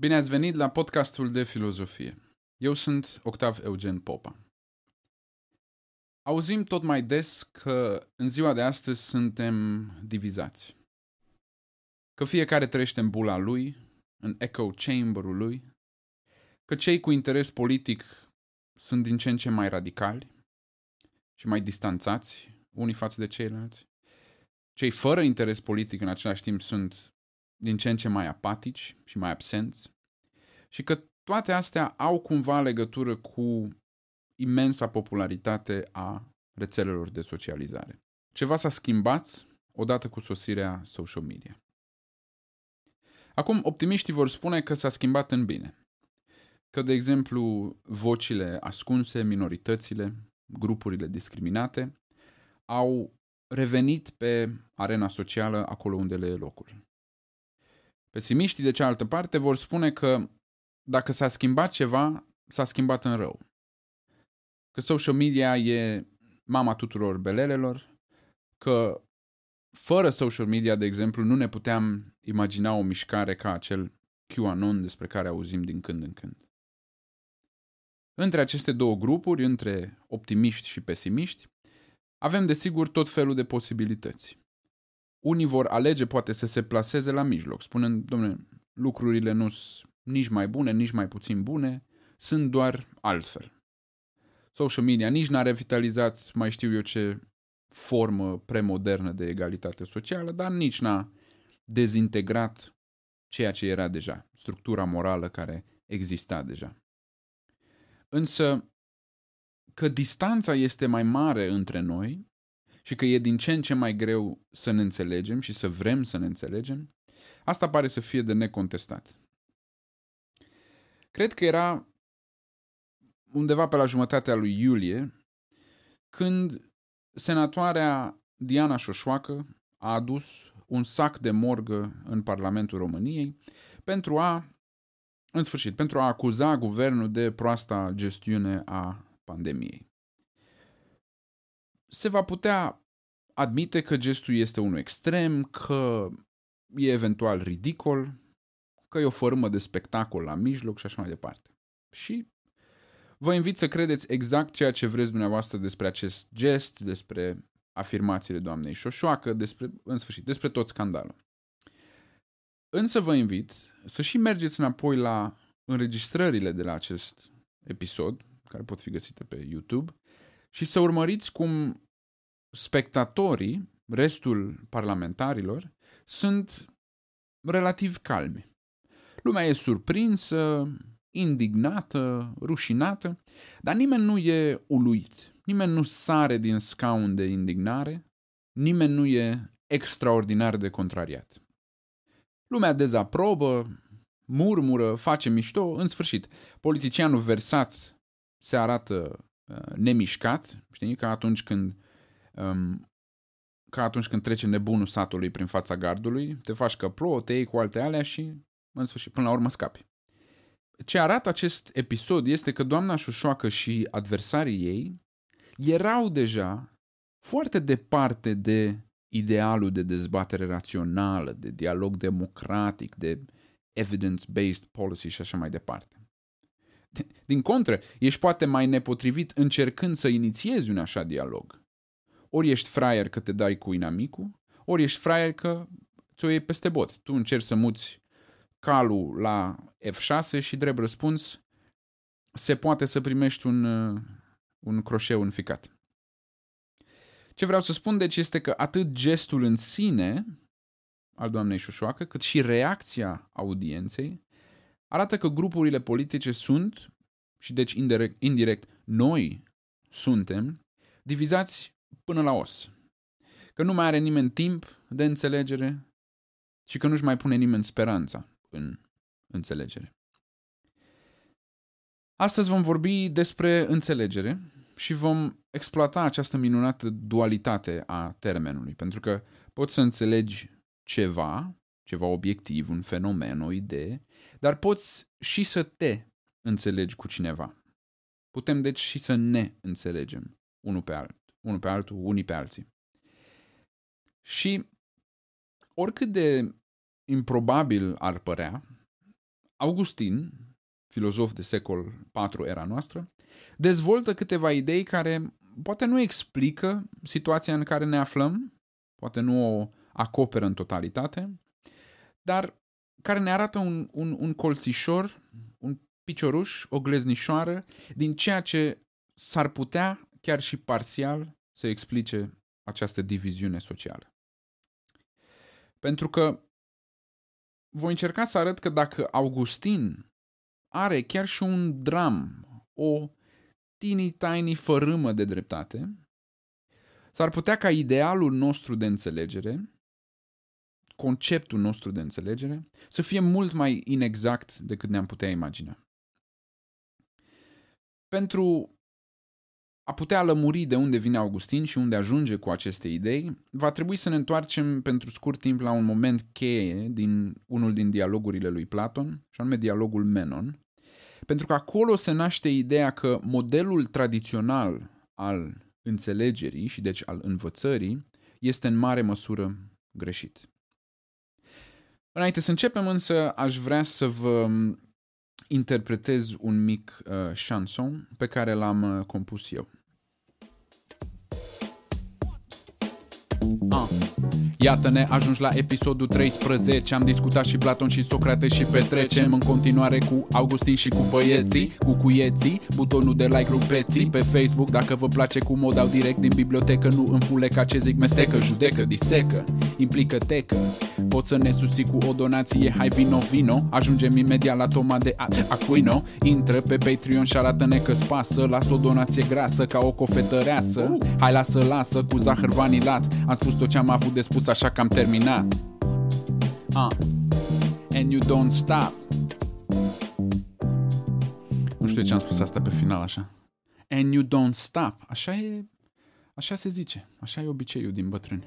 Bine ați venit la podcastul de filozofie. Eu sunt Octav Eugen Popa. Auzim tot mai des că în ziua de astăzi suntem divizați. Că fiecare trăiește în bula lui, în echo chamber-ul lui, că cei cu interes politic sunt din ce în ce mai radicali și mai distanțați unii față de ceilalți. Cei fără interes politic în același timp sunt din ce în ce mai apatici și mai absenți și că toate astea au cumva legătură cu imensa popularitate a rețelelor de socializare. Ceva s-a schimbat odată cu sosirea social media. Acum, optimiștii vor spune că s-a schimbat în bine. Că, de exemplu, vocile ascunse, minoritățile, grupurile discriminate au revenit pe arena socială acolo unde le e locul. Pesimiștii, de cealaltă parte, vor spune că dacă s-a schimbat ceva, s-a schimbat în rău. Că social media e mama tuturor belelelor, că fără social media, de exemplu, nu ne puteam imagina o mișcare ca acel QAnon despre care auzim din când în când. Între aceste două grupuri, între optimiști și pesimiști, avem desigur tot felul de posibilități. Unii vor alege poate să se placeze la mijloc, spunând, domnule, lucrurile nu sunt nici mai bune, nici mai puțin bune, sunt doar altfel. Social media nici n-a revitalizat, mai știu eu ce, formă premodernă de egalitate socială, dar nici n-a dezintegrat ceea ce era deja, structura morală care exista deja. Însă, că distanța este mai mare între noi, și că e din ce în ce mai greu să ne înțelegem și să vrem să ne înțelegem, asta pare să fie de necontestat. Cred că era undeva pe la jumătatea lui iulie, când senatoarea Diana Șoșoacă a adus un sac de morgă în Parlamentul României pentru a, în sfârșit, pentru a acuza guvernul de proasta gestiune a pandemiei. Se va putea admite că gestul este unul extrem, că e eventual ridicol, că e o formă de spectacol la mijloc și așa mai departe. Și vă invit să credeți exact ceea ce vreți dumneavoastră despre acest gest, despre afirmațiile doamnei Șoșoacă, despre, în sfârșit, despre tot scandalul. Însă vă invit să și mergeți înapoi la înregistrările de la acest episod, care pot fi găsite pe YouTube, și să urmăriți cum spectatorii, restul parlamentarilor, sunt relativ calmi. Lumea e surprinsă, indignată, rușinată, dar nimeni nu e uluit, nimeni nu sare din scaun de indignare, nimeni nu e extraordinar de contrariat. Lumea dezaprobă, murmură, face mișto, în sfârșit. Politicianul versat se arată uh, nemișcat, știi, că atunci când um, ca atunci când trece nebunul satului prin fața gardului, te faci că plouă, te iei cu alte alea și în sfârșit, până la urmă scapi. Ce arată acest episod este că doamna Șușoacă și adversarii ei erau deja foarte departe de idealul de dezbatere rațională, de dialog democratic, de evidence-based policy și așa mai departe. Din contră, ești poate mai nepotrivit încercând să inițiezi un așa dialog ori ești fraier că te dai cu inamicul, ori ești fraier că ți-o iei peste bot. Tu încerci să muți calul la F6 și drept răspuns se poate să primești un, uh, un croșeu ficat. Ce vreau să spun deci este că atât gestul în sine al doamnei Șoșoacă, cât și reacția audienței arată că grupurile politice sunt, și deci indirect, indirect noi suntem, divizați până la os. Că nu mai are nimeni timp de înțelegere și că nu-și mai pune nimeni speranța în înțelegere. Astăzi vom vorbi despre înțelegere și vom exploata această minunată dualitate a termenului, pentru că poți să înțelegi ceva, ceva obiectiv, un fenomen, o idee, dar poți și să te înțelegi cu cineva. Putem deci și să ne înțelegem unul pe, altul unul pe altul, unii pe alții. Și oricât de improbabil ar părea, Augustin, filozof de secol IV era noastră, dezvoltă câteva idei care poate nu explică situația în care ne aflăm, poate nu o acoperă în totalitate, dar care ne arată un, un, un colțișor, un picioruș, o gleznișoară din ceea ce s-ar putea chiar și parțial, să explice această diviziune socială. Pentru că voi încerca să arăt că dacă Augustin are chiar și un dram, o tiny tiny fărâmă de dreptate, s-ar putea ca idealul nostru de înțelegere, conceptul nostru de înțelegere, să fie mult mai inexact decât ne-am putea imagina. Pentru a putea lămuri de unde vine Augustin și unde ajunge cu aceste idei, va trebui să ne întoarcem pentru scurt timp la un moment cheie din unul din dialogurile lui Platon, și anume dialogul Menon, pentru că acolo se naște ideea că modelul tradițional al înțelegerii și deci al învățării este în mare măsură greșit. Înainte să începem însă, aș vrea să vă interpretez un mic uh, chanson pe care l-am uh, compus eu. Uh. Iată-ne, ajungi la episodul 13 Am discutat și Platon și Socrate și petrecem În continuare cu Augustin și cu băieții Cu cuieții, butonul de like rupeții Pe Facebook, dacă vă place cum o dau direct din bibliotecă Nu înfuleca ce zic mestecă, judecă, disecă, implică tecă Poți să ne susții cu o donație, hai vino vino Ajungem imediat la Toma de Aquino Intră pe Patreon și arată-ne că spasă Las o donație grasă ca o cofetăreasă oh. Hai lasă, lasă cu zahăr vanilat Am spus tot ce am avut de spus așa că am terminat uh. And you don't stop Nu știu ce am spus asta pe final așa And you don't stop Așa e Așa se zice, așa e obiceiul din bătrâni.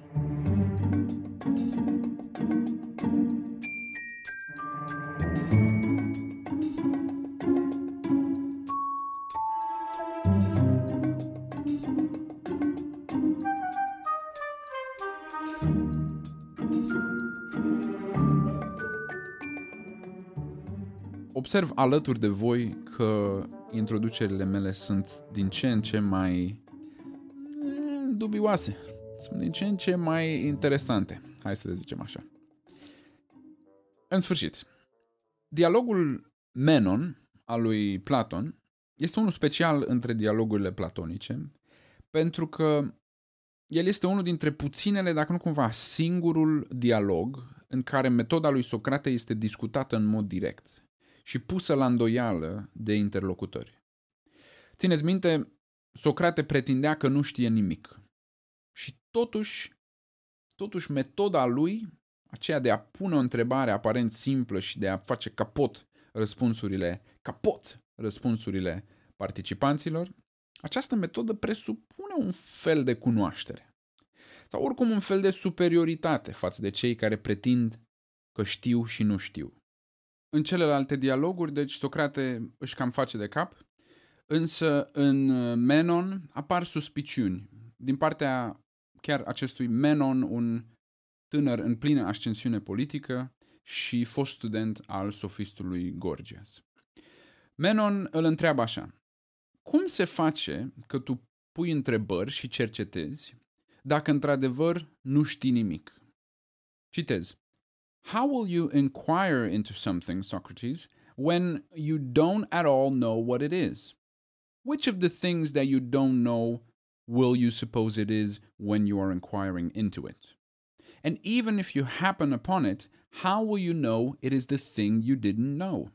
observ alături de voi că introducerile mele sunt din ce în ce mai mm, dubioase. Sunt din ce în ce mai interesante, hai să le zicem așa. În sfârșit, dialogul Menon al lui Platon este unul special între dialogurile platonice, pentru că el este unul dintre puținele, dacă nu cumva singurul dialog în care metoda lui Socrate este discutată în mod direct și pusă la îndoială de interlocutori. Țineți minte, Socrate pretindea că nu știe nimic. Și totuși, totuși metoda lui, aceea de a pune o întrebare aparent simplă și de a face capot răspunsurile, capot răspunsurile participanților, această metodă presupune un fel de cunoaștere sau oricum un fel de superioritate față de cei care pretind că știu și nu știu. În celelalte dialoguri, deci Socrate își cam face de cap, însă în uh, Menon apar suspiciuni din partea chiar acestui Menon, un tânăr în plină ascensiune politică și fost student al sofistului Gorgias. Menon îl întreabă așa, cum se face că tu pui întrebări și cercetezi dacă într-adevăr nu știi nimic? Citez. How will you inquire into something, Socrates, when you don't at all know what it is? Which of the things that you don't know will you suppose it is when you are inquiring into it? And even if you happen upon it, how will you know it is the thing you didn't know?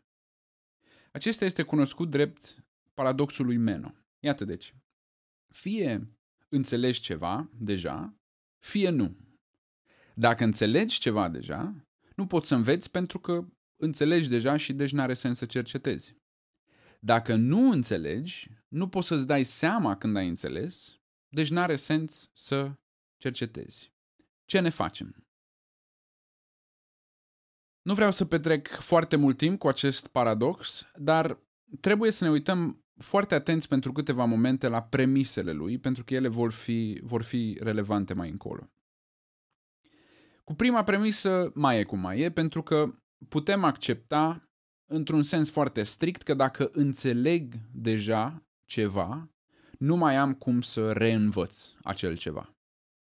Acesta este cunoscut drept paradoxul lui Meno. Iată deci, fie înțelegi ceva deja, fie nu. Dacă înțelegi ceva deja, nu poți să înveți pentru că înțelegi deja și deci n-are sens să cercetezi. Dacă nu înțelegi, nu poți să-ți dai seama când ai înțeles, deci n-are sens să cercetezi. Ce ne facem? Nu vreau să petrec foarte mult timp cu acest paradox, dar trebuie să ne uităm foarte atenți pentru câteva momente la premisele lui, pentru că ele vor fi, vor fi relevante mai încolo. Cu prima premisă mai e cum mai e, pentru că putem accepta într-un sens foarte strict că dacă înțeleg deja ceva, nu mai am cum să reînvăț acel ceva.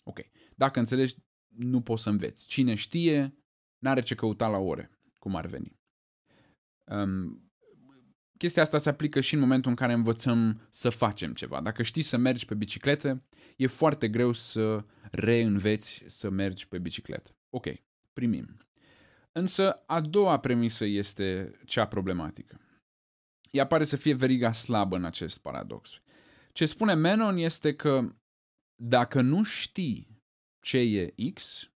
Ok. Dacă înțelegi, nu poți să înveți. Cine știe, n-are ce căuta la ore, cum ar veni. Um, chestia asta se aplică și în momentul în care învățăm să facem ceva. Dacă știi să mergi pe biciclete, e foarte greu să reînveți să mergi pe bicicletă. Ok, primim. Însă a doua premisă este cea problematică. Ea pare să fie veriga slabă în acest paradox. Ce spune Menon este că dacă nu știi ce e X,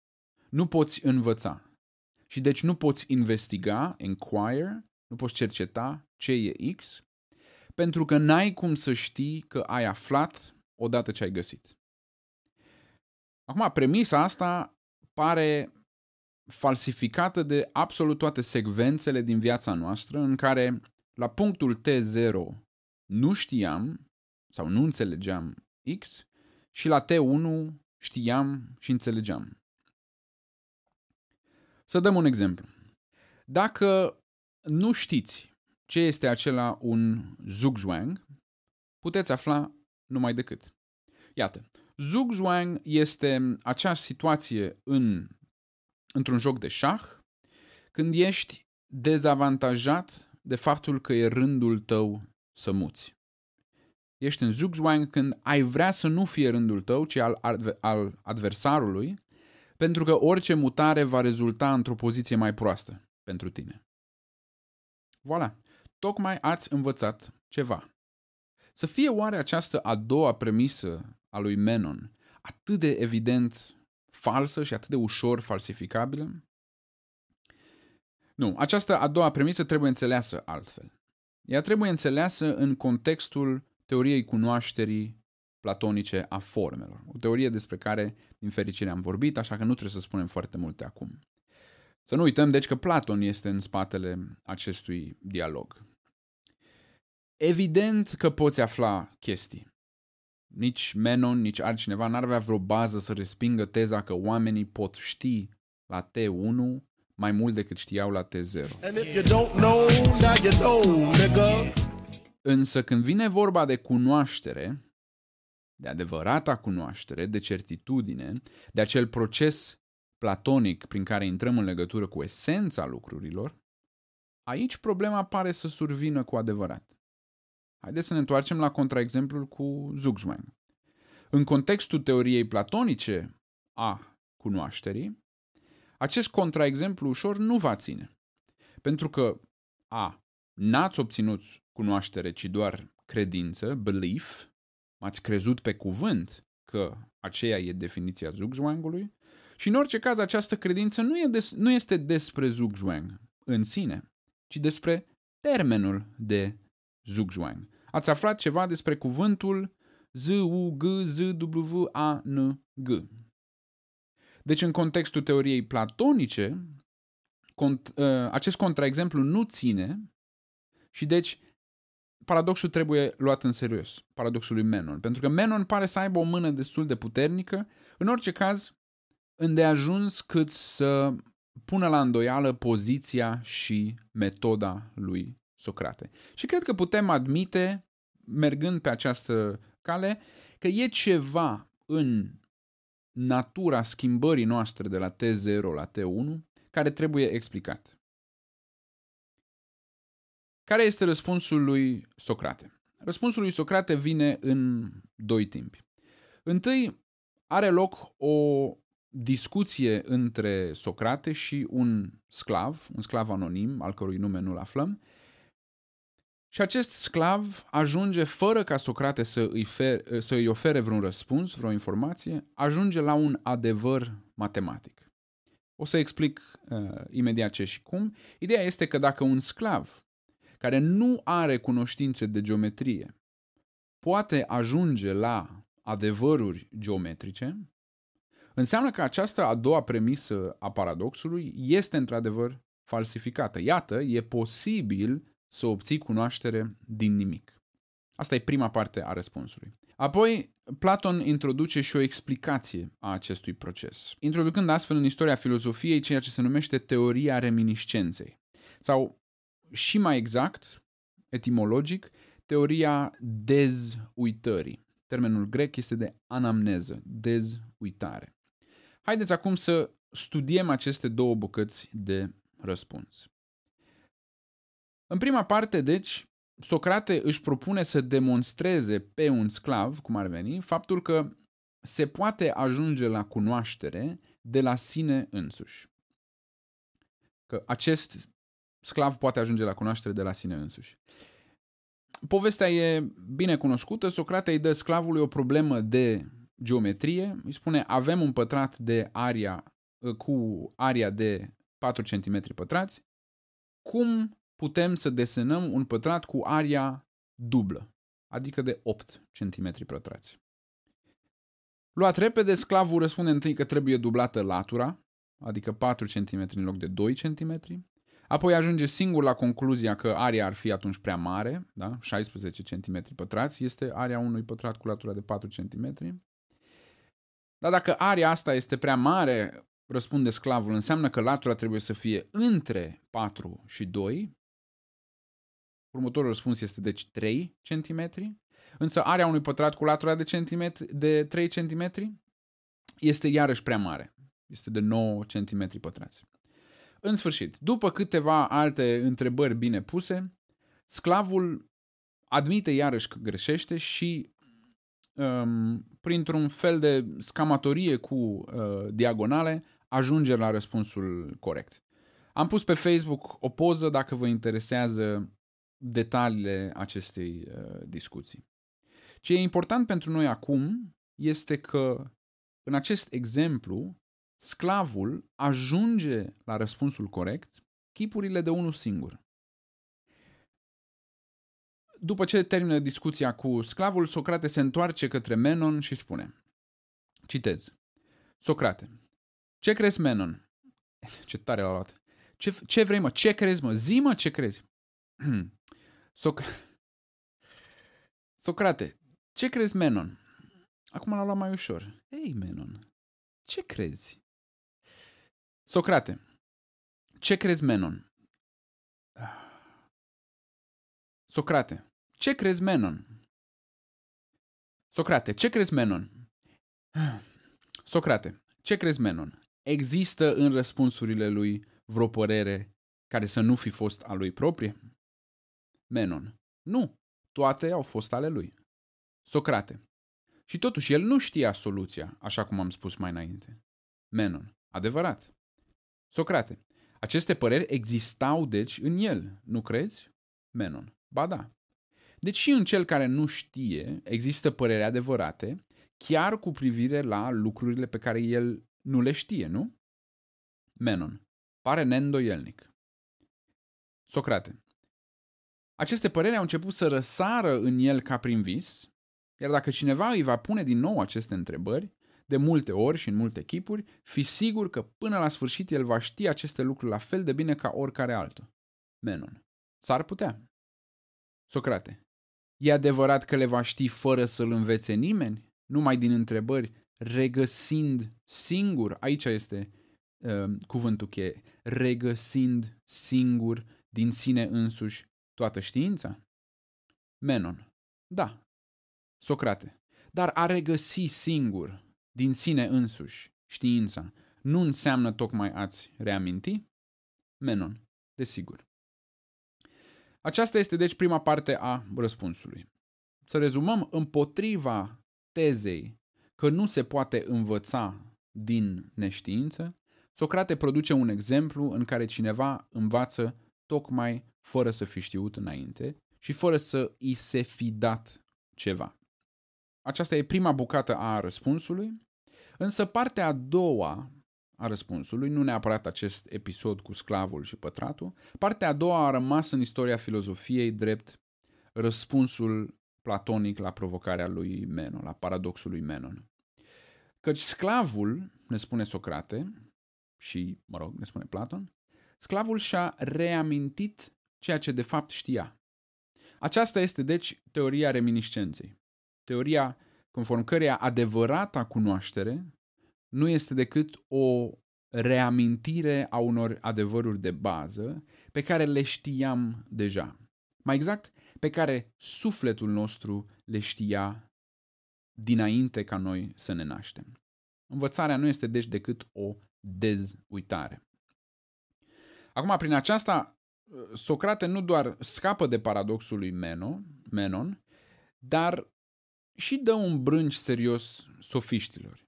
nu poți învăța. Și deci nu poți investiga, inquire, nu poți cerceta ce e X, pentru că n-ai cum să știi că ai aflat odată ce ai găsit. Acum, premisa asta pare falsificată de absolut toate secvențele din viața noastră în care la punctul T0 nu știam sau nu înțelegeam X și la T1 știam și înțelegeam. Să dăm un exemplu. Dacă nu știți ce este acela un zugzwang, puteți afla numai decât. Iată, zugzwang Zhuang este acea situație în, într-un joc de șah, când ești dezavantajat de faptul că e rândul tău să muți. Ești în zugzwang când ai vrea să nu fie rândul tău, ci al, al adversarului, pentru că orice mutare va rezulta într-o poziție mai proastă pentru tine. Voilà! Tocmai ați învățat ceva. Să fie oare această a doua premisă a lui Menon atât de evident falsă și atât de ușor falsificabilă? Nu, această a doua premisă trebuie înțeleasă altfel. Ea trebuie înțeleasă în contextul teoriei cunoașterii platonice a formelor, o teorie despre care, din fericire, am vorbit, așa că nu trebuie să spunem foarte multe acum. Să nu uităm, deci, că Platon este în spatele acestui dialog. Evident că poți afla chestii. Nici Menon, nici altcineva n-ar avea vreo bază să respingă teza că oamenii pot ști la T1 mai mult decât știau la T0. Însă când vine vorba de cunoaștere, de adevărata cunoaștere, de certitudine, de acel proces platonic prin care intrăm în legătură cu esența lucrurilor, aici problema pare să survină cu adevărat. Haideți să ne întoarcem la contraexemplul cu Zugzwang. În contextul teoriei platonice a cunoașterii, acest contraexemplu ușor nu va ține. Pentru că A. N-ați obținut cunoaștere, ci doar credință, belief, m-ați crezut pe cuvânt că aceea e definiția Zugzwangului și în orice caz această credință nu, e des, nu este despre Zugzwang în sine, ci despre termenul de Zugzwang ați aflat ceva despre cuvântul Z, U, G, Z, W, A, N, G. Deci, în contextul teoriei platonice, cont, ă, acest contraexemplu nu ține și deci paradoxul trebuie luat în serios, paradoxul lui Menon, pentru că Menon pare să aibă o mână destul de puternică, în orice caz, îndeajuns cât să pună la îndoială poziția și metoda lui Socrate. Și cred că putem admite, mergând pe această cale, că e ceva în natura schimbării noastre de la T0 la T1 care trebuie explicat. Care este răspunsul lui Socrate? Răspunsul lui Socrate vine în doi timpi. Întâi, are loc o discuție între Socrate și un sclav, un sclav anonim, al cărui nume nu-l aflăm, și acest sclav ajunge, fără ca Socrate să îi, fer, să îi ofere vreun răspuns, vreo informație, ajunge la un adevăr matematic. O să explic uh, imediat ce și cum. Ideea este că dacă un sclav care nu are cunoștințe de geometrie poate ajunge la adevăruri geometrice, înseamnă că această a doua premisă a paradoxului este într-adevăr falsificată. Iată, e posibil să obții cunoaștere din nimic. Asta e prima parte a răspunsului. Apoi, Platon introduce și o explicație a acestui proces, introducând astfel în istoria filozofiei ceea ce se numește teoria reminiscenței, sau, și mai exact, etimologic, teoria dezuitării. Termenul grec este de anamneză, dezuitare. Haideți acum să studiem aceste două bucăți de răspuns. În prima parte, deci, Socrate își propune să demonstreze pe un sclav, cum ar veni, faptul că se poate ajunge la cunoaștere de la sine însuși. Că acest sclav poate ajunge la cunoaștere de la sine însuși. Povestea e bine cunoscută, Socrate îi dă sclavului o problemă de geometrie, îi spune avem un pătrat de aria cu aria de 4 cm pătrați, cum putem să desenăm un pătrat cu aria dublă, adică de 8 cm pătrați. Luat repede, sclavul răspunde întâi că trebuie dublată latura, adică 4 cm în loc de 2 cm, apoi ajunge singur la concluzia că aria ar fi atunci prea mare, da? 16 cm pătrați este aria unui pătrat cu latura de 4 cm. Dar dacă aria asta este prea mare, răspunde sclavul, înseamnă că latura trebuie să fie între 4 și 2, Următorul răspuns este deci 3 cm, însă area unui pătrat cu latura de, centimetri, de 3 cm este iarăși prea mare. Este de 9 cm pătrați. În sfârșit, după câteva alte întrebări bine puse, sclavul admite iarăși că greșește și um, printr-un fel de scamatorie cu uh, diagonale ajunge la răspunsul corect. Am pus pe Facebook o poză dacă vă interesează detaliile acestei uh, discuții. Ce e important pentru noi acum este că, în acest exemplu, sclavul ajunge la răspunsul corect chipurile de unul singur. După ce termină discuția cu sclavul, Socrate se întoarce către Menon și spune Citez Socrate, ce crezi, Menon? Ce tare l-a luat. Ce, ce vrei, mă? Ce crezi, mă? Zi, mă, ce crezi? Soc- Socrate, ce crezi, Menon? Acum l-a luat mai ușor. Ei, Menon, ce crezi? Socrate, ce crezi, Menon? Socrate, ce crezi, Menon? Socrate, ce crezi, Menon? Socrate, ce crezi, Menon? Există în răspunsurile lui vreo părere care să nu fi fost a lui proprie? Menon. Nu, toate au fost ale lui. Socrate. Și totuși el nu știa soluția, așa cum am spus mai înainte. Menon. Adevărat. Socrate. Aceste păreri existau deci în el, nu crezi? Menon. Ba da. Deci și în cel care nu știe există păreri adevărate, chiar cu privire la lucrurile pe care el nu le știe, nu? Menon. Pare neîndoielnic. Socrate. Aceste păreri au început să răsară în el ca prin vis, iar dacă cineva îi va pune din nou aceste întrebări, de multe ori și în multe chipuri, fi sigur că până la sfârșit el va ști aceste lucruri la fel de bine ca oricare altul. Menon. S-ar putea. Socrate. E adevărat că le va ști fără să-l învețe nimeni? Numai din întrebări, regăsind singur, aici este uh, cuvântul cheie, regăsind singur din sine însuși Toată știința? Menon. Da. Socrate. Dar a regăsi singur, din sine însuși, știința, nu înseamnă tocmai ați reaminti? Menon. Desigur. Aceasta este deci prima parte a răspunsului. Să rezumăm, împotriva tezei că nu se poate învăța din neștiință, Socrate produce un exemplu în care cineva învață tocmai fără să fi știut înainte și fără să i se fi dat ceva. Aceasta e prima bucată a răspunsului, însă partea a doua a răspunsului, nu neapărat acest episod cu sclavul și pătratul, partea a doua a rămas în istoria filozofiei drept răspunsul platonic la provocarea lui Menon, la paradoxul lui Menon. Căci sclavul, ne spune Socrate și, mă rog, ne spune Platon, Sclavul și-a reamintit ceea ce de fapt știa. Aceasta este, deci, teoria reminiscenței. Teoria conform căreia adevărata cunoaștere nu este decât o reamintire a unor adevăruri de bază pe care le știam deja. Mai exact, pe care sufletul nostru le știa dinainte ca noi să ne naștem. Învățarea nu este deci decât o dezuitare. Acum, prin aceasta, Socrate nu doar scapă de paradoxul lui Menon, Menon dar și dă un brânci serios sofiștilor.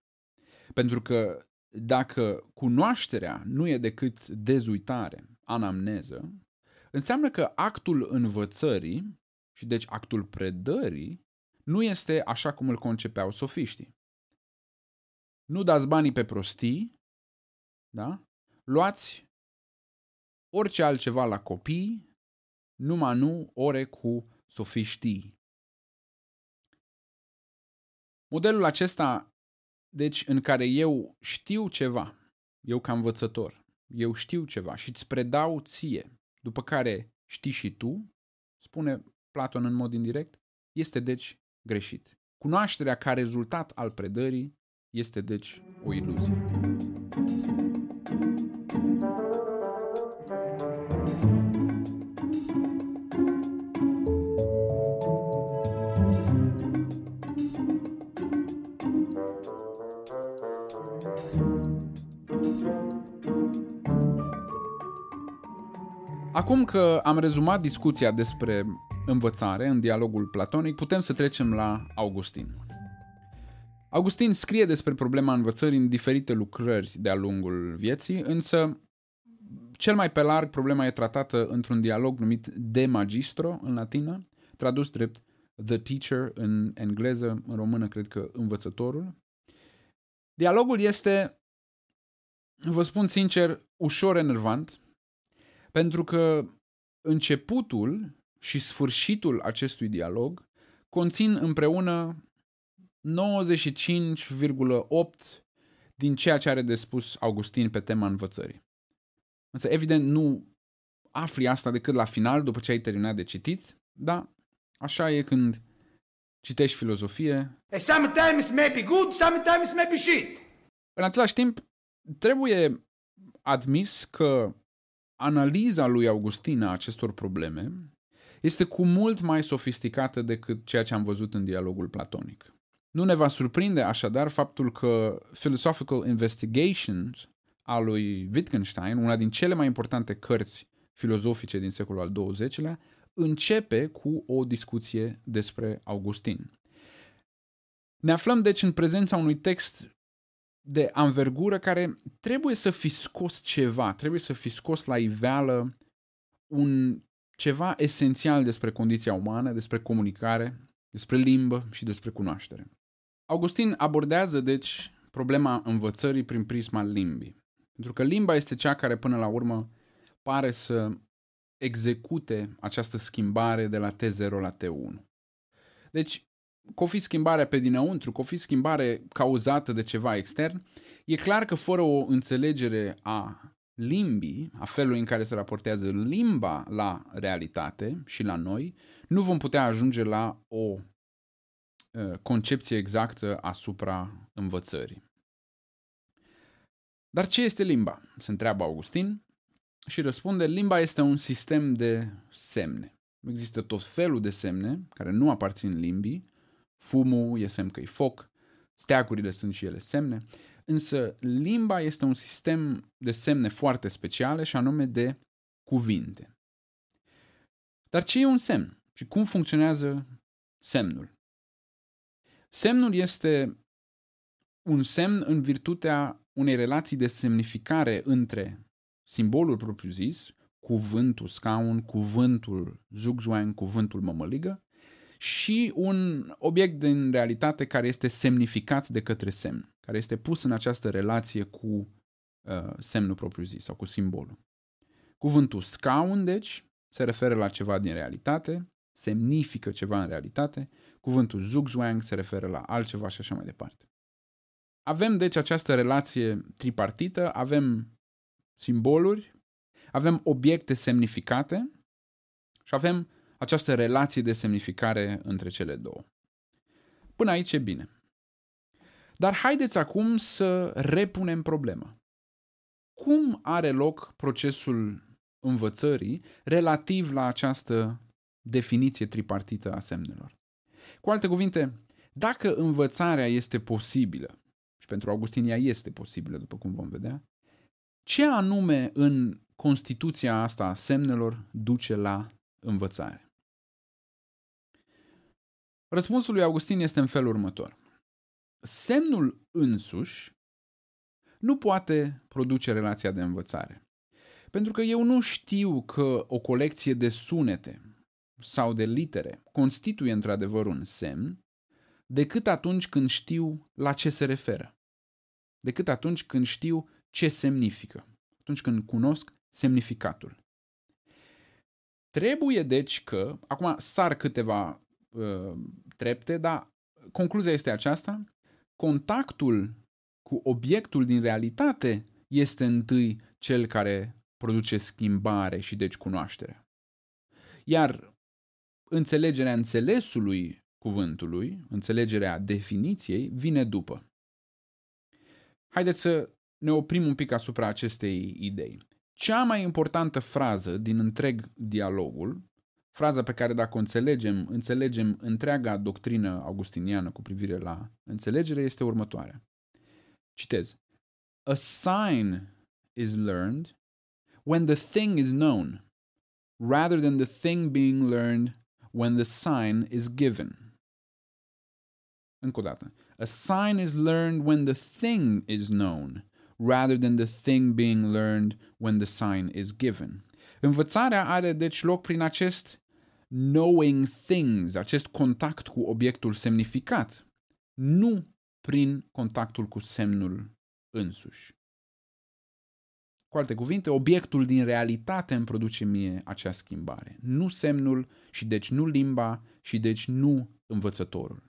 Pentru că dacă cunoașterea nu e decât dezuitare, anamneză, înseamnă că actul învățării și deci actul predării nu este așa cum îl concepeau sofiștii. Nu dați banii pe prostii, da? luați orice altceva la copii, numai nu ore cu sofiștii. Modelul acesta, deci, în care eu știu ceva, eu ca învățător, eu știu ceva și îți predau ție, după care știi și tu, spune Platon în mod indirect, este deci greșit. Cunoașterea ca rezultat al predării este deci o iluzie. Acum că am rezumat discuția despre învățare în dialogul platonic, putem să trecem la Augustin. Augustin scrie despre problema învățării în diferite lucrări de-a lungul vieții, însă cel mai pe larg problema e tratată într-un dialog numit De Magistro în latină, tradus drept The Teacher în engleză, în română cred că învățătorul. Dialogul este, vă spun sincer, ușor enervant, pentru că începutul și sfârșitul acestui dialog conțin împreună 95,8 din ceea ce are de spus Augustin pe tema învățării. Însă, evident, nu afli asta decât la final, după ce ai terminat de citit, dar așa e când citești filozofie. Sometimes may be good, sometimes may be shit. În același timp, trebuie admis că analiza lui Augustin a acestor probleme este cu mult mai sofisticată decât ceea ce am văzut în dialogul platonic. Nu ne va surprinde așadar faptul că Philosophical Investigations a lui Wittgenstein, una din cele mai importante cărți filozofice din secolul al XX-lea, începe cu o discuție despre Augustin. Ne aflăm deci în prezența unui text de anvergură care trebuie să fi scos ceva, trebuie să fi scos la iveală un ceva esențial despre condiția umană, despre comunicare, despre limbă și despre cunoaștere. Augustin abordează, deci, problema învățării prin prisma limbii. Pentru că limba este cea care, până la urmă, pare să execute această schimbare de la T0 la T1. Deci, că o fi schimbarea pe dinăuntru, că o fi schimbare cauzată de ceva extern, e clar că fără o înțelegere a limbii, a felului în care se raportează limba la realitate și la noi, nu vom putea ajunge la o uh, concepție exactă asupra învățării. Dar ce este limba? Se întreabă Augustin și răspunde, limba este un sistem de semne. Există tot felul de semne care nu aparțin limbii Fumul e semn că e foc, steagurile sunt și ele semne, însă limba este un sistem de semne foarte speciale și anume de cuvinte. Dar ce e un semn și cum funcționează semnul? Semnul este un semn în virtutea unei relații de semnificare între simbolul propriu-zis, cuvântul scaun, cuvântul zugzuan, cuvântul mămăligă și un obiect din realitate care este semnificat de către semn, care este pus în această relație cu uh, semnul propriu-zis sau cu simbolul. Cuvântul scaun, deci, se referă la ceva din realitate, semnifică ceva în realitate, cuvântul zugzwang se referă la altceva și așa mai departe. Avem deci această relație tripartită, avem simboluri, avem obiecte semnificate și avem această relație de semnificare între cele două. Până aici e bine. Dar haideți acum să repunem problema. Cum are loc procesul învățării relativ la această definiție tripartită a semnelor? Cu alte cuvinte, dacă învățarea este posibilă, și pentru Augustin ea este posibilă, după cum vom vedea, ce anume în Constituția asta a semnelor duce la învățare? Răspunsul lui Augustin este în felul următor. Semnul însuși nu poate produce relația de învățare. Pentru că eu nu știu că o colecție de sunete sau de litere constituie într-adevăr un semn, decât atunci când știu la ce se referă, decât atunci când știu ce semnifică, atunci când cunosc semnificatul. Trebuie deci că, acum sar câteva uh, trepte, dar concluzia este aceasta. Contactul cu obiectul din realitate este întâi cel care produce schimbare și deci cunoaștere. Iar înțelegerea înțelesului cuvântului, înțelegerea definiției, vine după. Haideți să ne oprim un pic asupra acestei idei. Cea mai importantă frază din întreg dialogul Fraza pe care dacă o înțelegem, înțelegem întreaga doctrină augustiniană cu privire la înțelegere este următoarea. Citez. A sign is learned when the thing is known, rather than the thing being learned when the sign is given. Încă o dată. A sign is learned when the thing is known, rather than the thing being learned when the sign is given. Învățarea are deci loc prin acest knowing things, acest contact cu obiectul semnificat, nu prin contactul cu semnul însuși. Cu alte cuvinte, obiectul din realitate îmi produce mie acea schimbare. Nu semnul și deci nu limba și deci nu învățătorul.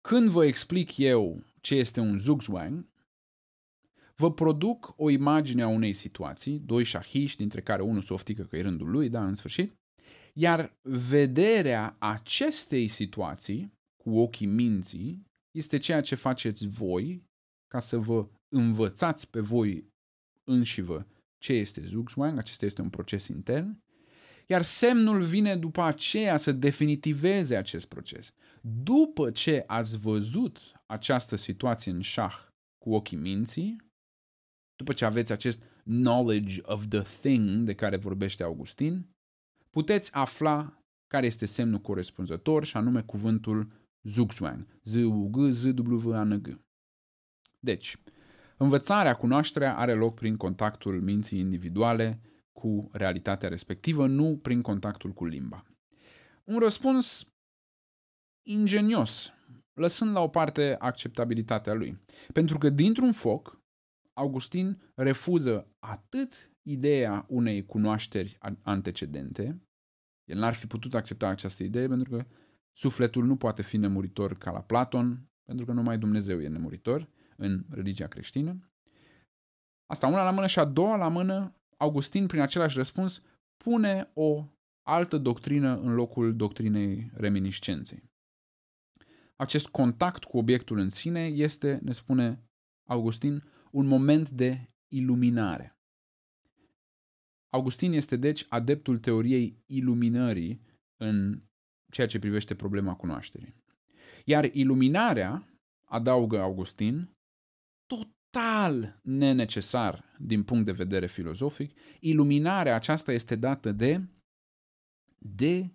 Când vă explic eu ce este un zugzwang, vă produc o imagine a unei situații, doi șahiști, dintre care unul se oftică că e rândul lui, da, în sfârșit, iar vederea acestei situații cu ochii minții este ceea ce faceți voi ca să vă învățați pe voi înșivă ce este Zugzwang, acesta este un proces intern, iar semnul vine după aceea să definitiveze acest proces. După ce ați văzut această situație în șah cu ochii minții, după ce aveți acest knowledge of the thing de care vorbește Augustin, puteți afla care este semnul corespunzător și anume cuvântul Zugzwang. z u g z w a n g Deci, învățarea, cunoașterea are loc prin contactul minții individuale cu realitatea respectivă, nu prin contactul cu limba. Un răspuns ingenios, lăsând la o parte acceptabilitatea lui. Pentru că dintr-un foc Augustin refuză atât ideea unei cunoașteri antecedente, el n-ar fi putut accepta această idee pentru că sufletul nu poate fi nemuritor ca la Platon, pentru că numai Dumnezeu e nemuritor în religia creștină. Asta una la mână și a doua la mână, Augustin, prin același răspuns, pune o altă doctrină în locul doctrinei reminiscenței. Acest contact cu obiectul în sine este, ne spune Augustin, un moment de iluminare. Augustin este deci adeptul teoriei iluminării în ceea ce privește problema cunoașterii. Iar iluminarea, adaugă Augustin, total nenecesar din punct de vedere filozofic, iluminarea aceasta este dată de de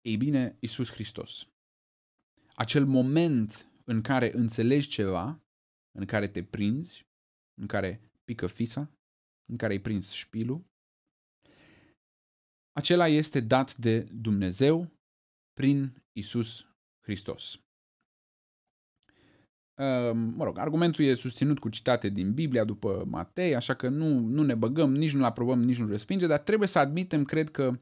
ei bine Isus Hristos. Acel moment în care înțelegi ceva, în care te prinzi, în care pică fisa, în care ai prins șpilul. Acela este dat de Dumnezeu prin Isus Hristos. Ehm, mă rog, argumentul e susținut cu citate din Biblia după Matei, așa că nu, nu ne băgăm, nici nu-l aprobăm, nici nu-l respinge, dar trebuie să admitem, cred că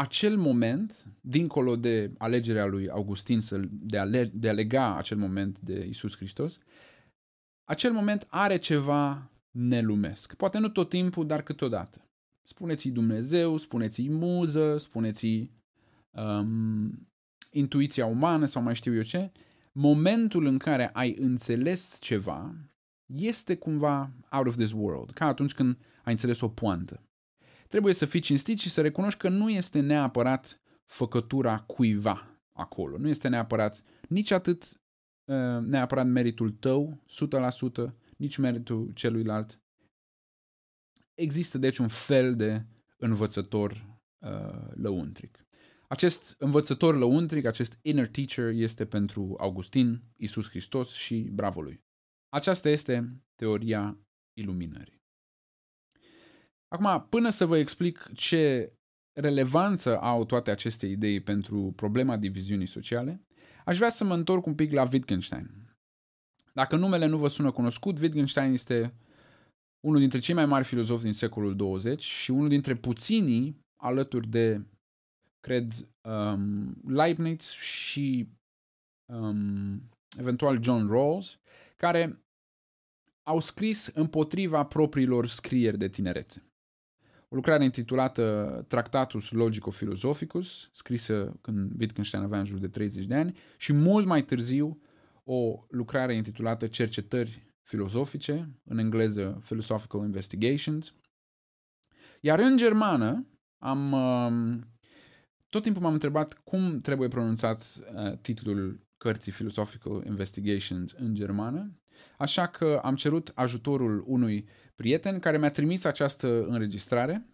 acel moment, dincolo de alegerea lui Augustin să, de, a, de a lega acel moment de Isus Hristos, uh, acel moment are ceva nelumesc. Poate nu tot timpul, dar câteodată. Spuneți-i Dumnezeu, spuneți-i muză, spuneți-i um, intuiția umană sau mai știu eu ce. Momentul în care ai înțeles ceva este cumva out of this world, ca atunci când ai înțeles o poantă. Trebuie să fii cinstit și să recunoști că nu este neapărat făcătura cuiva acolo. Nu este neapărat nici atât Ă, neapărat meritul tău, 100%, nici meritul celuilalt. Există deci un fel de învățător uh, lăuntric. Acest învățător lăuntric, acest inner teacher, este pentru Augustin, Isus Hristos și bravo lui. Aceasta este teoria iluminării. Acum, până să vă explic ce relevanță au toate aceste idei pentru problema diviziunii sociale, Aș vrea să mă întorc un pic la Wittgenstein. Dacă numele nu vă sună cunoscut, Wittgenstein este unul dintre cei mai mari filozofi din secolul 20 și unul dintre puținii, alături de, cred, um, Leibniz și um, eventual John Rawls, care au scris împotriva propriilor scrieri de tinerețe. O lucrare intitulată Tractatus Logico-Philosophicus, scrisă când Wittgenstein avea în jur de 30 de ani, și mult mai târziu o lucrare intitulată Cercetări filozofice, în engleză Philosophical Investigations. Iar în germană am um, tot timpul m-am întrebat cum trebuie pronunțat uh, titlul cărții Philosophical Investigations în germană, așa că am cerut ajutorul unui uh, prieten care mi-a trimis această înregistrare.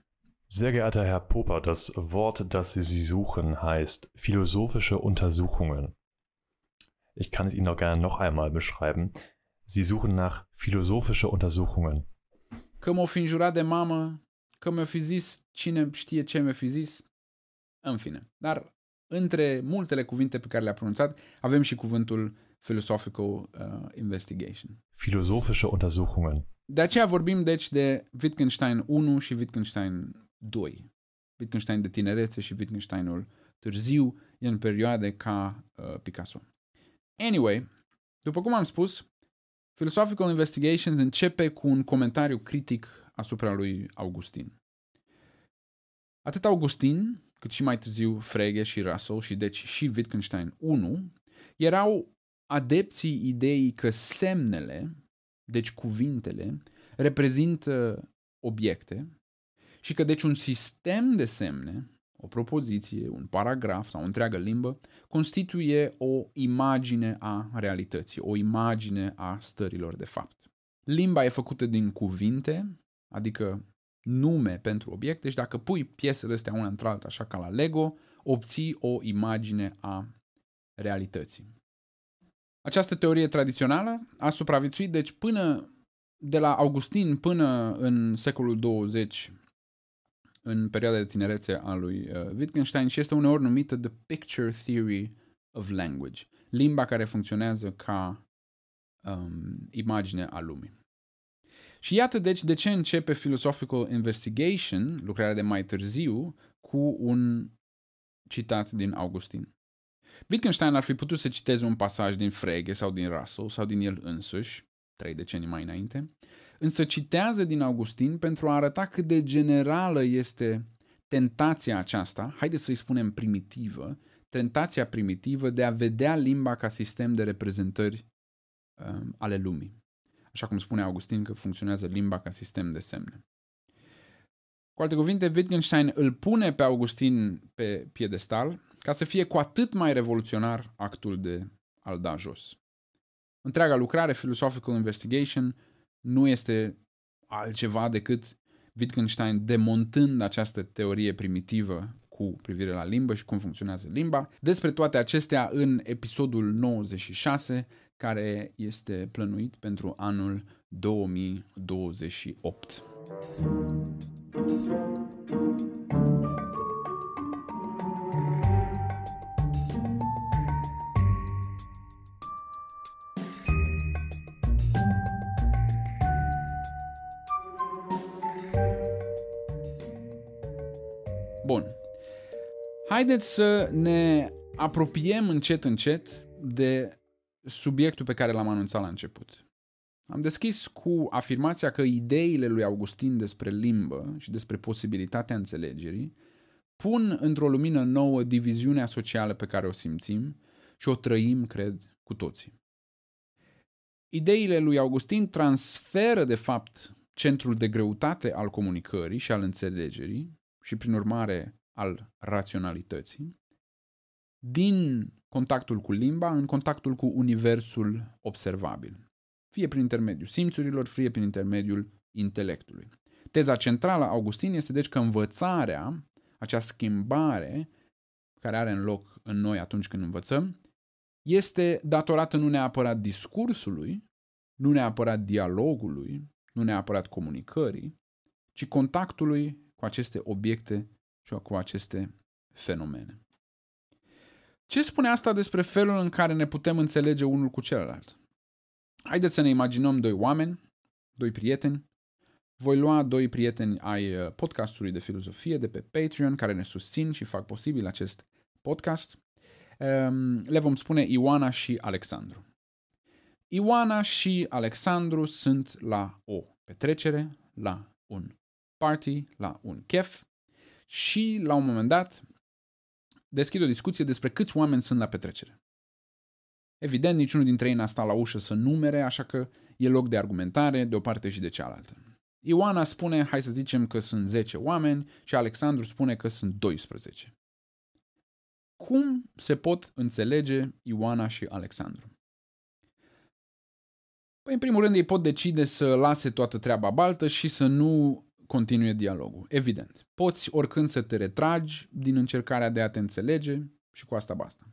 Sehr geehrter Herr Popper, das Wort, das Sie suchen, heißt philosophische Untersuchungen. Ich kann es Ihnen auch gerne noch einmal beschreiben. Sie suchen nach philosophische Untersuchungen. Că m-o fi înjurat de mamă, că mi-o fi zis cine știe ce mi-o fi zis. În fine. Dar între multele cuvinte pe care le-a pronunțat, avem și cuvântul philosophical uh, investigation. Philosophische Untersuchungen. De aceea vorbim deci de Wittgenstein 1 și Wittgenstein 2. Wittgenstein de tinerețe și Wittgensteinul târziu în perioade ca uh, Picasso. Anyway, după cum am spus, Philosophical Investigations începe cu un comentariu critic asupra lui Augustin. Atât Augustin, cât și mai târziu Frege și Russell și deci și Wittgenstein 1, erau adepții ideii că semnele deci cuvintele, reprezintă obiecte și că deci un sistem de semne, o propoziție, un paragraf sau o întreagă limbă, constituie o imagine a realității, o imagine a stărilor de fapt. Limba e făcută din cuvinte, adică nume pentru obiecte și deci dacă pui piesele astea una într-alta, așa ca la Lego, obții o imagine a realității. Această teorie tradițională a supraviețuit deci până de la Augustin până în secolul 20 în perioada de tinerețe a lui uh, Wittgenstein și este uneori numită The Picture Theory of Language, limba care funcționează ca um, imagine a lumii. Și iată deci de ce începe Philosophical Investigation, lucrarea de mai târziu, cu un citat din Augustin. Wittgenstein ar fi putut să citeze un pasaj din Frege sau din Russell sau din el însuși, trei decenii mai înainte, însă citează din Augustin pentru a arăta cât de generală este tentația aceasta, haideți să-i spunem primitivă, tentația primitivă de a vedea limba ca sistem de reprezentări um, ale lumii. Așa cum spune Augustin că funcționează limba ca sistem de semne. Cu alte cuvinte, Wittgenstein îl pune pe Augustin pe piedestal, ca să fie cu atât mai revoluționar actul de al da jos. Întreaga lucrare, Philosophical Investigation, nu este altceva decât Wittgenstein demontând această teorie primitivă cu privire la limbă și cum funcționează limba. Despre toate acestea în episodul 96, care este plănuit pentru anul 2028. Bun. Haideți să ne apropiem încet încet de subiectul pe care l-am anunțat la început. Am deschis cu afirmația că ideile lui Augustin despre limbă și despre posibilitatea înțelegerii pun într-o lumină nouă diviziunea socială pe care o simțim și o trăim, cred, cu toții. Ideile lui Augustin transferă, de fapt, centrul de greutate al comunicării și al înțelegerii și prin urmare al raționalității, din contactul cu limba în contactul cu universul observabil, fie prin intermediul simțurilor, fie prin intermediul intelectului. Teza centrală a Augustin este deci că învățarea, acea schimbare care are în loc în noi atunci când învățăm, este datorată nu neapărat discursului, nu neapărat dialogului, nu neapărat comunicării, ci contactului cu aceste obiecte și cu aceste fenomene. Ce spune asta despre felul în care ne putem înțelege unul cu celălalt? Haideți să ne imaginăm doi oameni, doi prieteni. Voi lua doi prieteni ai uh, podcastului de filozofie de pe Patreon care ne susțin și fac posibil acest podcast. Ehm, le vom spune Ioana și Alexandru. Ioana și Alexandru sunt la o petrecere, la un party, la un chef și, la un moment dat, deschid o discuție despre câți oameni sunt la petrecere. Evident, niciunul dintre ei n-a stat la ușă să numere, așa că e loc de argumentare de o parte și de cealaltă. Ioana spune, hai să zicem că sunt 10 oameni și Alexandru spune că sunt 12. Cum se pot înțelege Ioana și Alexandru? Păi, în primul rând, ei pot decide să lase toată treaba baltă și să nu continue dialogul. Evident, poți oricând să te retragi din încercarea de a te înțelege și cu asta basta.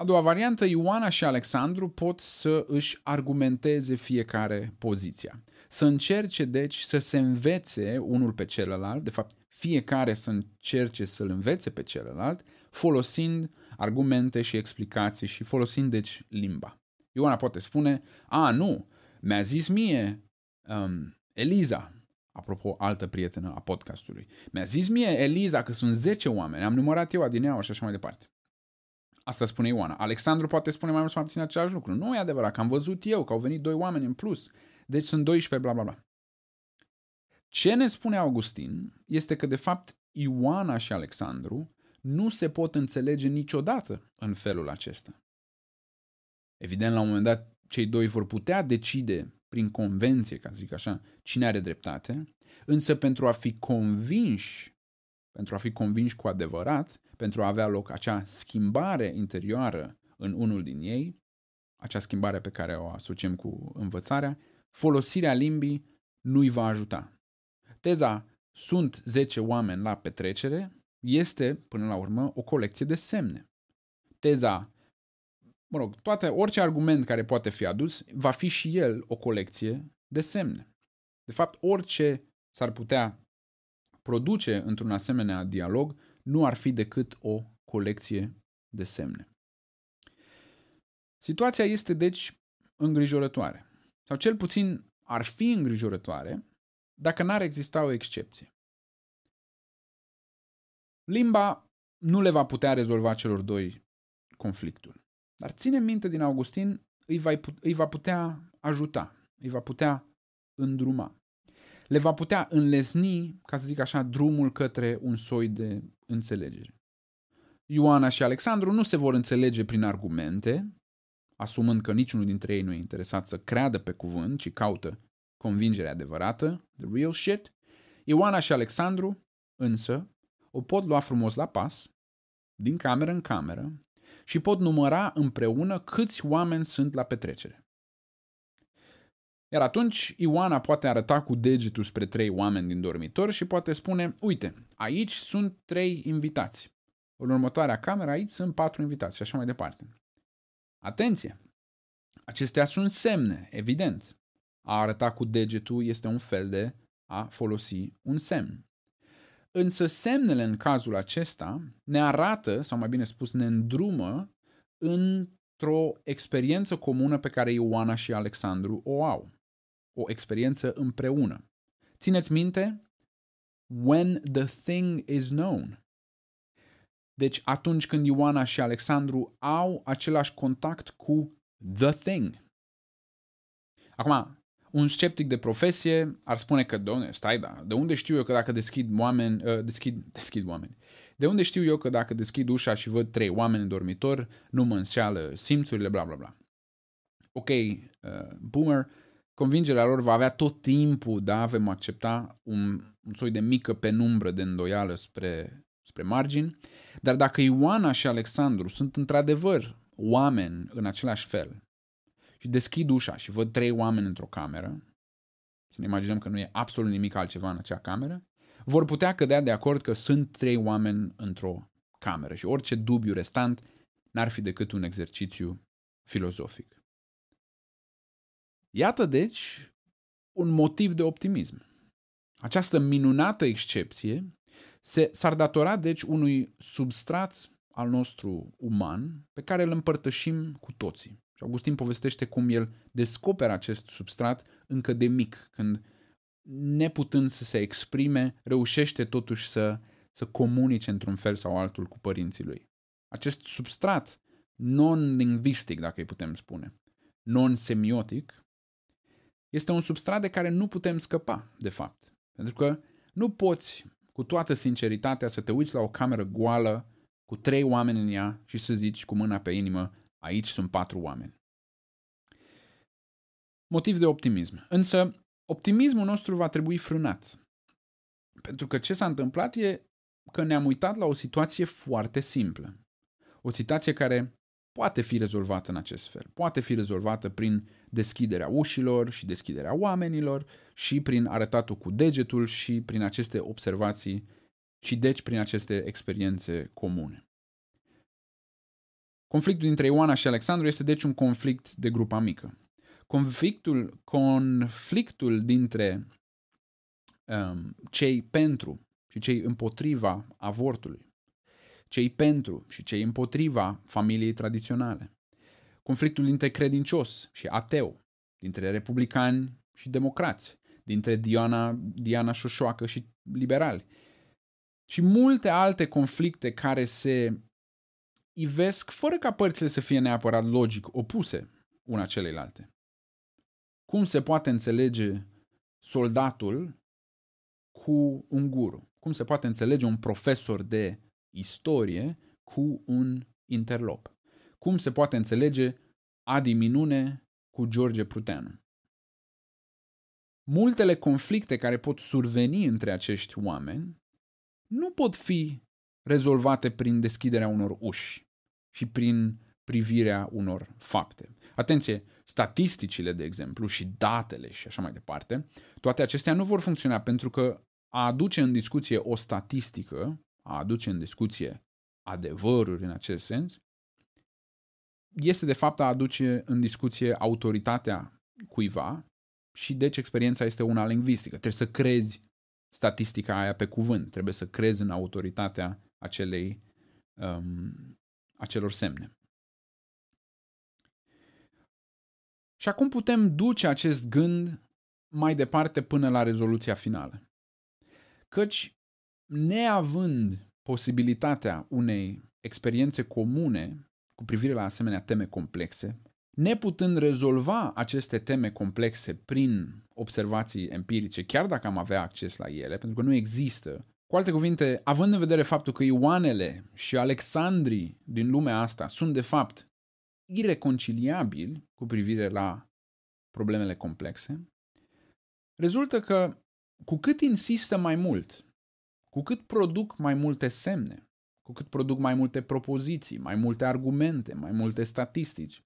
A doua variantă, Ioana și Alexandru pot să își argumenteze fiecare poziția. Să încerce, deci, să se învețe unul pe celălalt, de fapt, fiecare să încerce să-l învețe pe celălalt, folosind argumente și explicații și folosind, deci, limba. Ioana poate spune, a, nu, mi-a zis mie um, Eliza, apropo, altă prietenă a podcastului. Mi-a zis mie Eliza că sunt 10 oameni, am numărat eu adineaua și așa mai departe. Asta spune Ioana. Alexandru poate spune mai mult sau mai puțin același lucru. Nu e adevărat, că am văzut eu că au venit doi oameni în plus. Deci sunt 12, bla bla bla. Ce ne spune Augustin este că, de fapt, Ioana și Alexandru nu se pot înțelege niciodată în felul acesta. Evident, la un moment dat, cei doi vor putea decide prin convenție, ca să zic așa, cine are dreptate, însă pentru a fi convinși, pentru a fi convinși cu adevărat, pentru a avea loc acea schimbare interioară în unul din ei, acea schimbare pe care o asociem cu învățarea, folosirea limbii nu-i va ajuta. Teza sunt 10 oameni la petrecere este, până la urmă, o colecție de semne. Teza mă rog, toate, orice argument care poate fi adus, va fi și el o colecție de semne. De fapt, orice s-ar putea produce într-un asemenea dialog nu ar fi decât o colecție de semne. Situația este, deci, îngrijorătoare. Sau cel puțin ar fi îngrijorătoare dacă n-ar exista o excepție. Limba nu le va putea rezolva celor doi conflictul. Dar ține minte din Augustin, îi va, îi va putea ajuta, îi va putea îndruma. Le va putea înlesni, ca să zic așa, drumul către un soi de înțelegere. Ioana și Alexandru nu se vor înțelege prin argumente, asumând că niciunul dintre ei nu e interesat să creadă pe cuvânt, ci caută convingerea adevărată, the real shit. Ioana și Alexandru, însă, o pot lua frumos la pas, din cameră în cameră, și pot număra împreună câți oameni sunt la petrecere. Iar atunci Ioana poate arăta cu degetul spre trei oameni din dormitor și poate spune, uite, aici sunt trei invitați. În următoarea cameră aici sunt patru invitați și așa mai departe. Atenție! Acestea sunt semne, evident. A arăta cu degetul este un fel de a folosi un semn. Însă semnele în cazul acesta ne arată, sau mai bine spus ne îndrumă, într-o experiență comună pe care Ioana și Alexandru o au. O experiență împreună. Țineți minte? When the thing is known. Deci atunci când Ioana și Alexandru au același contact cu the thing. Acum, un sceptic de profesie ar spune că, doamne, stai, da, de unde știu eu că dacă deschid oameni, uh, deschid, deschid oameni, de unde știu eu că dacă deschid ușa și văd trei oameni în dormitor, nu mă înșeală simțurile, bla, bla, bla. Ok, uh, boomer, convingerea lor va avea tot timpul, da, avem accepta un, un soi de mică penumbră de îndoială spre, spre margini, dar dacă Ioana și Alexandru sunt într-adevăr oameni în același fel, și deschid ușa și văd trei oameni într-o cameră, să ne imaginăm că nu e absolut nimic altceva în acea cameră, vor putea cădea de acord că sunt trei oameni într-o cameră și orice dubiu restant n-ar fi decât un exercițiu filozofic. Iată, deci, un motiv de optimism. Această minunată excepție se, s-ar datora, deci, unui substrat al nostru uman pe care îl împărtășim cu toții. Și Augustin povestește cum el descoperă acest substrat încă de mic, când neputând să se exprime, reușește totuși să, să comunice într-un fel sau altul cu părinții lui. Acest substrat non-lingvistic, dacă îi putem spune, non-semiotic, este un substrat de care nu putem scăpa, de fapt. Pentru că nu poți, cu toată sinceritatea, să te uiți la o cameră goală cu trei oameni în ea și să zici cu mâna pe inimă Aici sunt patru oameni. Motiv de optimism. Însă, optimismul nostru va trebui frânat. Pentru că ce s-a întâmplat e că ne-am uitat la o situație foarte simplă. O situație care poate fi rezolvată în acest fel. Poate fi rezolvată prin deschiderea ușilor și deschiderea oamenilor și prin arătatul cu degetul și prin aceste observații și deci prin aceste experiențe comune. Conflictul dintre Ioana și Alexandru este deci un conflict de grupa mică. Conflictul, conflictul dintre um, cei pentru și cei împotriva avortului, cei pentru și cei împotriva familiei tradiționale, conflictul dintre credincios și ateu, dintre republicani și democrați, dintre Diana, Diana Șoșoacă și liberali, și multe alte conflicte care se ivesc fără ca părțile să fie neapărat logic opuse una celelalte. Cum se poate înțelege soldatul cu un guru? Cum se poate înțelege un profesor de istorie cu un interlop? Cum se poate înțelege Adi Minune cu George Pruteanu? Multele conflicte care pot surveni între acești oameni nu pot fi rezolvate prin deschiderea unor uși și prin privirea unor fapte. Atenție, statisticile, de exemplu, și datele și așa mai departe, toate acestea nu vor funcționa pentru că a aduce în discuție o statistică, a aduce în discuție adevăruri în acest sens, este de fapt a aduce în discuție autoritatea cuiva și deci experiența este una lingvistică. Trebuie să crezi statistica aia pe cuvânt, trebuie să crezi în autoritatea acelei um, acelor semne. Și acum putem duce acest gând mai departe până la rezoluția finală. Căci, neavând posibilitatea unei experiențe comune cu privire la asemenea teme complexe, neputând rezolva aceste teme complexe prin observații empirice, chiar dacă am avea acces la ele, pentru că nu există cu alte cuvinte, având în vedere faptul că Ioanele și Alexandrii din lumea asta sunt de fapt ireconciliabili cu privire la problemele complexe, rezultă că cu cât insistă mai mult, cu cât produc mai multe semne, cu cât produc mai multe propoziții, mai multe argumente, mai multe statistici,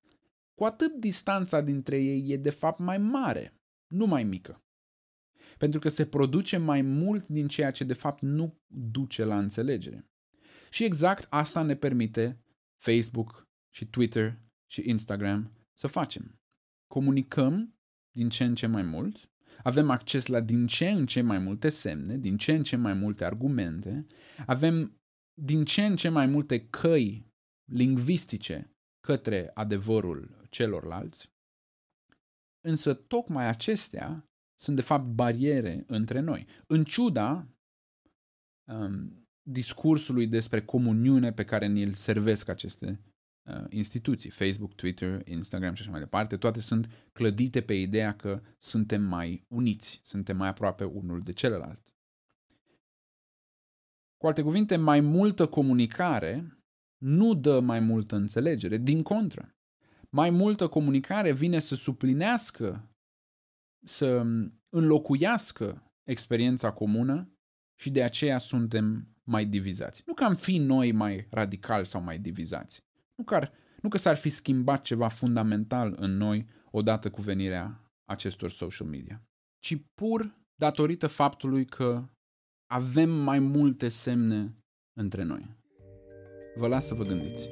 cu atât distanța dintre ei e de fapt mai mare, nu mai mică. Pentru că se produce mai mult din ceea ce de fapt nu duce la înțelegere. Și exact asta ne permite Facebook și Twitter și Instagram să facem. Comunicăm din ce în ce mai mult, avem acces la din ce în ce mai multe semne, din ce în ce mai multe argumente, avem din ce în ce mai multe căi lingvistice către adevărul celorlalți, însă tocmai acestea sunt de fapt bariere între noi. În ciuda um, discursului despre comuniune pe care ni-l servesc aceste uh, instituții, Facebook, Twitter, Instagram și așa mai departe, toate sunt clădite pe ideea că suntem mai uniți, suntem mai aproape unul de celălalt. Cu alte cuvinte, mai multă comunicare nu dă mai multă înțelegere, din contră. Mai multă comunicare vine să suplinească să mm, înlocuiască experiența comună și de aceea suntem mai divizați. Nu că am fi noi mai radicali sau mai divizați. Nu că, ar, nu că s-ar fi schimbat ceva fundamental în noi odată cu venirea acestor social media, ci pur datorită faptului că avem mai multe semne între noi. Vă las să vă gândiți.